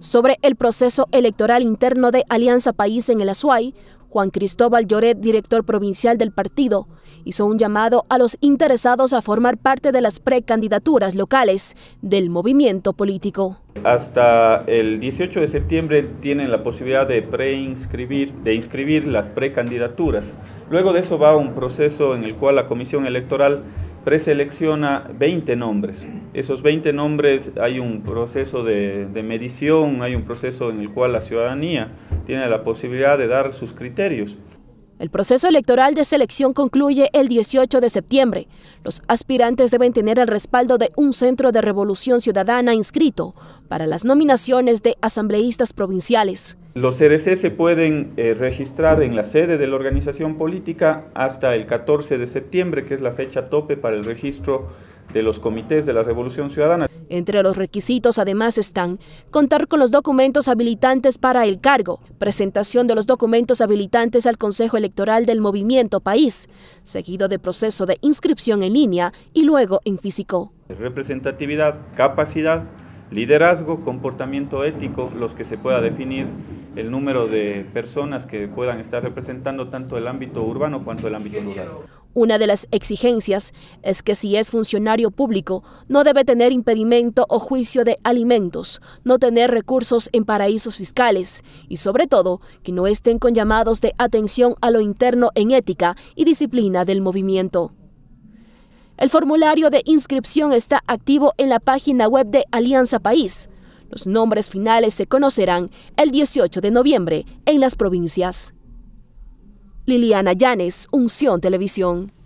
Sobre el proceso electoral interno de Alianza País en el Azuay, Juan Cristóbal Lloret, director provincial del partido, hizo un llamado a los interesados a formar parte de las precandidaturas locales del movimiento político. Hasta el 18 de septiembre tienen la posibilidad de preinscribir, de inscribir las precandidaturas. Luego de eso va un proceso en el cual la Comisión Electoral preselecciona 20 nombres. Esos 20 nombres hay un proceso de, de, medición, hay un proceso en el cual la ciudadanía tiene la posibilidad de dar sus criterios. El proceso electoral de selección concluye el 18 de septiembre. Los aspirantes deben tener el respaldo de un centro de revolución ciudadana inscrito para las nominaciones de asambleístas provinciales. Los CRC se pueden eh, registrar en la sede de la organización política hasta el 14 de septiembre, que es la fecha tope para el registro de los comités de la Revolución Ciudadana. Entre los requisitos además están contar con los documentos habilitantes para el cargo, presentación de los documentos habilitantes al Consejo Electoral del Movimiento País, seguido de proceso de inscripción en línea y luego en físico. Representatividad, capacidad liderazgo, comportamiento ético, los que se pueda definir el número de personas que puedan estar representando tanto el ámbito urbano cuanto el ámbito rural. Una de las exigencias es que si es funcionario público, no debe tener impedimento o juicio de alimentos, no tener recursos en paraísos fiscales y sobre todo que no estén con llamados de atención a lo interno en ética y disciplina del movimiento. El formulario de inscripción está activo en la página web de Alianza País. Los nombres finales se conocerán el 18 de noviembre en las provincias. Liliana Llanes, Unción Televisión.